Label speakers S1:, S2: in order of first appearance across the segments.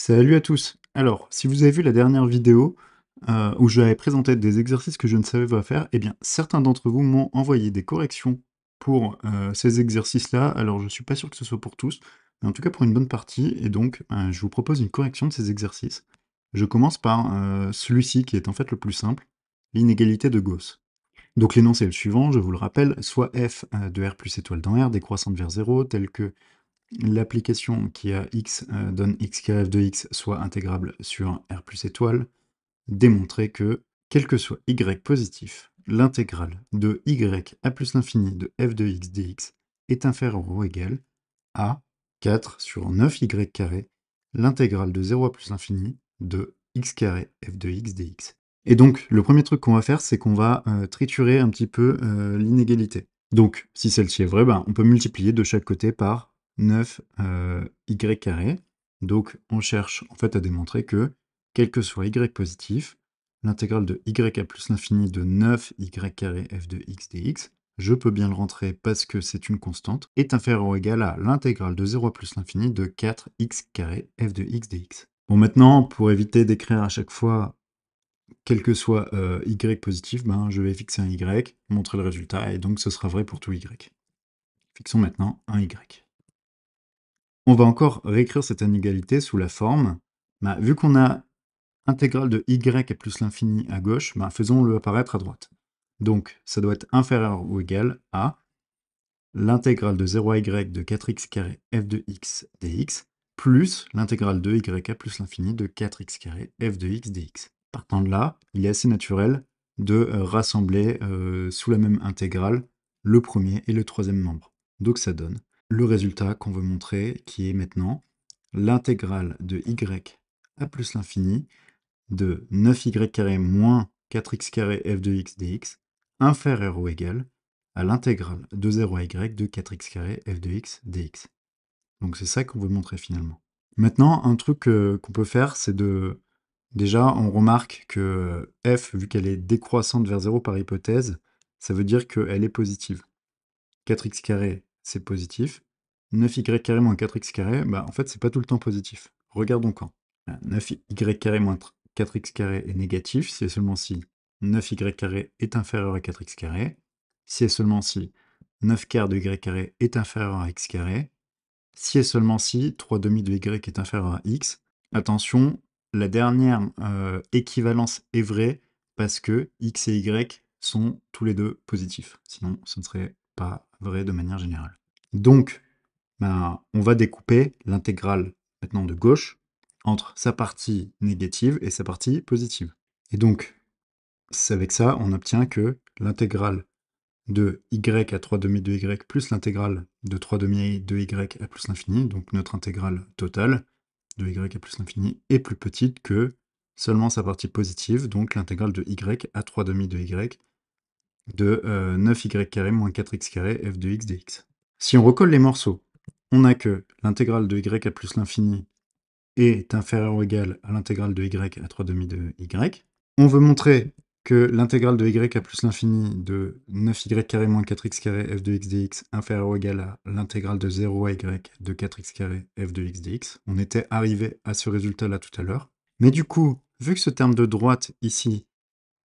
S1: Salut à tous Alors, si vous avez vu la dernière vidéo euh, où j'avais présenté des exercices que je ne savais pas faire, eh bien, certains d'entre vous m'ont envoyé des corrections pour euh, ces exercices-là. Alors, je ne suis pas sûr que ce soit pour tous, mais en tout cas pour une bonne partie, et donc euh, je vous propose une correction de ces exercices. Je commence par celui-ci qui est en fait le plus simple, l'inégalité de Gauss. Donc l'énoncé est le suivant, je vous le rappelle, soit f de r plus étoile dans r décroissante vers 0, tel que l'application qui a x euh, donne x f de x soit intégrable sur r plus étoile, démontrer que, quel que soit y positif, l'intégrale de y à plus l'infini de f de x dx est inférieure ou égale à 4 sur 9y carré, l'intégrale de 0 à plus l'infini de x carré f de x dx. Et donc, le premier truc qu'on va faire, c'est qu'on va euh, triturer un petit peu euh, l'inégalité. Donc, si celle-ci est vraie, ben, on peut multiplier de chaque côté par 9 euh, y carré. Donc on cherche en fait à démontrer que, quel que soit y positif, l'intégrale de y à plus l'infini de 9y carré f de x dx, je peux bien le rentrer parce que c'est une constante, est inférieur ou égal à l'intégrale de 0 à plus l'infini de 4x carré f de x dx. Bon maintenant, pour éviter d'écrire à chaque fois quel que soit euh, y positif, ben, je vais fixer un y, montrer le résultat, et donc ce sera vrai pour tout y. Fixons maintenant un y on va encore réécrire cette inégalité sous la forme, bah, vu qu'on a intégrale de y plus l'infini à gauche, bah, faisons-le apparaître à droite. Donc ça doit être inférieur ou égal à l'intégrale de 0 à y de 4x carré f de x dx plus l'intégrale de y à plus l'infini de 4x carré f de x dx. Partant de là, il est assez naturel de euh, rassembler euh, sous la même intégrale le premier et le troisième membre. Donc ça donne le résultat qu'on veut montrer qui est maintenant l'intégrale de y à plus l'infini de 9y carré moins 4x carré f de x dx inférieur ou égal à l'intégrale de 0 à y de 4x carré f de x dx. Donc c'est ça qu'on veut montrer finalement. Maintenant, un truc euh, qu'on peut faire, c'est de... Déjà, on remarque que f, vu qu'elle est décroissante vers 0 par hypothèse, ça veut dire qu'elle est positive. 4x carré c'est positif. 9y carré moins 4x bah, en fait, c'est pas tout le temps positif. Regardons quand. 9y ah, carré moins 4x est négatif, si c'est seulement si 9y carré est inférieur à 4x carré, si et seulement si 9 quarts de y carré est inférieur à x carré, si et seulement si 3 demi de y est inférieur à x. Attention, la dernière euh, équivalence est vraie parce que x et y sont tous les deux positifs. Sinon, ce ne serait pas vrai de manière générale. Donc, ben, on va découper l'intégrale maintenant de gauche entre sa partie négative et sa partie positive. Et donc, avec ça, on obtient que l'intégrale de y à 3 demi de y plus l'intégrale de 3 demi de y à plus l'infini, donc notre intégrale totale de y à plus l'infini, est plus petite que seulement sa partie positive, donc l'intégrale de y à 3 demi de y de 9y euh, carré moins 4x carré f de x dx. Si on recolle les morceaux, on a que l'intégrale de y à plus l'infini est inférieure ou égale à l'intégrale de y à 3 demi de y. On veut montrer que l'intégrale de y à plus l'infini de 9y carré moins 4x carré f de x dx inférieure ou égale à l'intégrale de 0 à y de 4x carré f de x dx. On était arrivé à ce résultat-là tout à l'heure. Mais du coup, vu que ce terme de droite ici,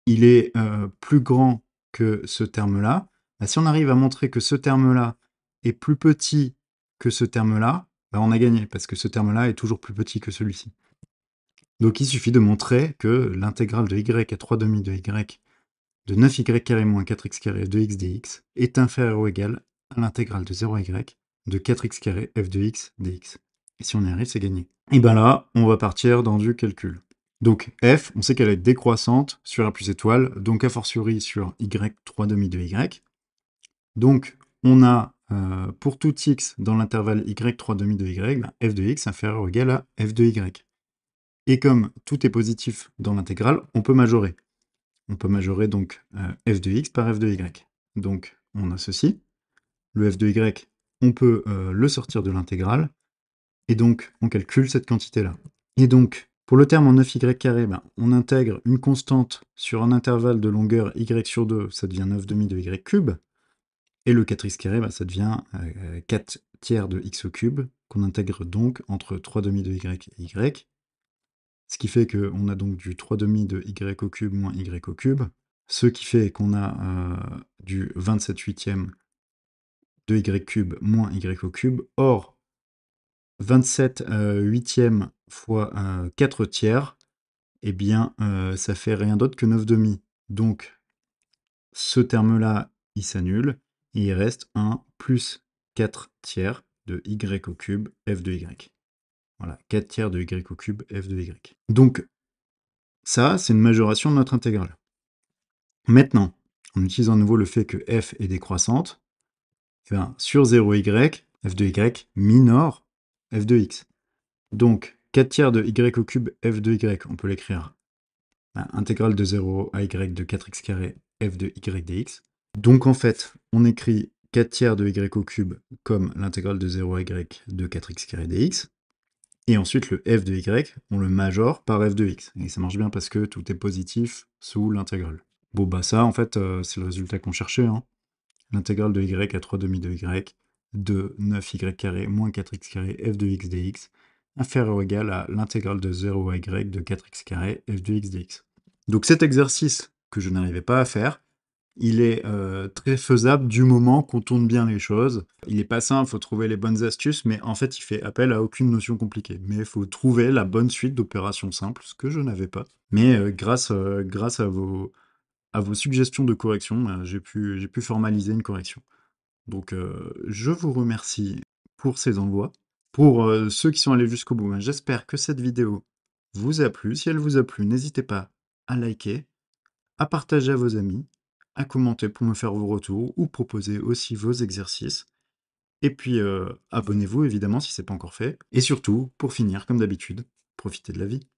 S1: il est euh, plus grand que ce terme-là, bah, si on arrive à montrer que ce terme-là est plus petit que ce terme-là, bah, on a gagné, parce que ce terme-là est toujours plus petit que celui-ci. Donc il suffit de montrer que l'intégrale de y à 3 demi de y de 9y carré moins 4x carré de x dx est inférieure ou égale à l'intégrale de 0y de 4x carré f de x dx. Et si on y arrive, c'est gagné. Et bien là, on va partir dans du calcul. Donc f, on sait qu'elle est décroissante sur a plus étoile, donc a fortiori sur y 3 demi de y. Donc on a euh, pour tout x dans l'intervalle y 3 demi de y, ben, f de x inférieur ou égal à f de y. Et comme tout est positif dans l'intégrale, on peut majorer. On peut majorer donc euh, f de x par f de y. Donc on a ceci. Le f de y, on peut euh, le sortir de l'intégrale. Et donc on calcule cette quantité-là. Et donc pour le terme en 9y carré, ben, on intègre une constante sur un intervalle de longueur y sur 2, ça devient 9 demi de y cube. Et le 4x carré, ben, ça devient 4 euh, tiers de x cube, qu'on intègre donc entre 3 demi de y et y. Ce qui fait qu'on a donc du 3 demi de y au cube moins y au cube, ce qui fait qu'on a euh, du 27 huitième de y cube moins y au cube. Or, 27 euh, fois 4 tiers, eh bien, ça fait rien d'autre que 9 demi. Donc, ce terme-là, il s'annule, et il reste 1 plus 4 tiers de y au cube f de y. Voilà, 4 tiers de y au cube f de y. Donc, ça, c'est une majoration de notre intégrale. Maintenant, on utilise à nouveau le fait que f est décroissante. Eh sur 0y, f de y mineur f de x. Donc, 4 tiers de y au cube f de y, on peut l'écrire intégrale de 0 à y de 4x carré f de y dx. Donc en fait, on écrit 4 tiers de y au cube comme l'intégrale de 0 à y de 4x carré dx. Et ensuite, le f de y, on le majore par f de x. Et ça marche bien parce que tout est positif sous l'intégrale. Bon, bah ça, en fait, euh, c'est le résultat qu'on cherchait. Hein. L'intégrale de y à 3 demi de y de 9y carré moins 4x carré f de x dx inférieur ou égal à l'intégrale de 0 à y de 4x carré f de x dx. Donc cet exercice que je n'arrivais pas à faire, il est euh, très faisable du moment qu'on tourne bien les choses. Il n'est pas simple, il faut trouver les bonnes astuces, mais en fait, il fait appel à aucune notion compliquée. Mais il faut trouver la bonne suite d'opérations simples, ce que je n'avais pas. Mais euh, grâce, euh, grâce à, vos, à vos suggestions de correction, ben, j'ai pu, pu formaliser une correction. Donc, je vous remercie pour ces envois pour euh, ceux qui sont allés jusqu'au bout. Hein, j'espère que cette vidéo vous a plu. Si elle vous a plu, n'hésitez pas à liker, à partager à vos amis, à commenter pour me faire vos retours ou proposer aussi vos exercices. Et puis, euh, abonnez-vous évidemment si ce n'est pas encore fait. Et surtout, pour finir, comme d'habitude, profitez de la vie.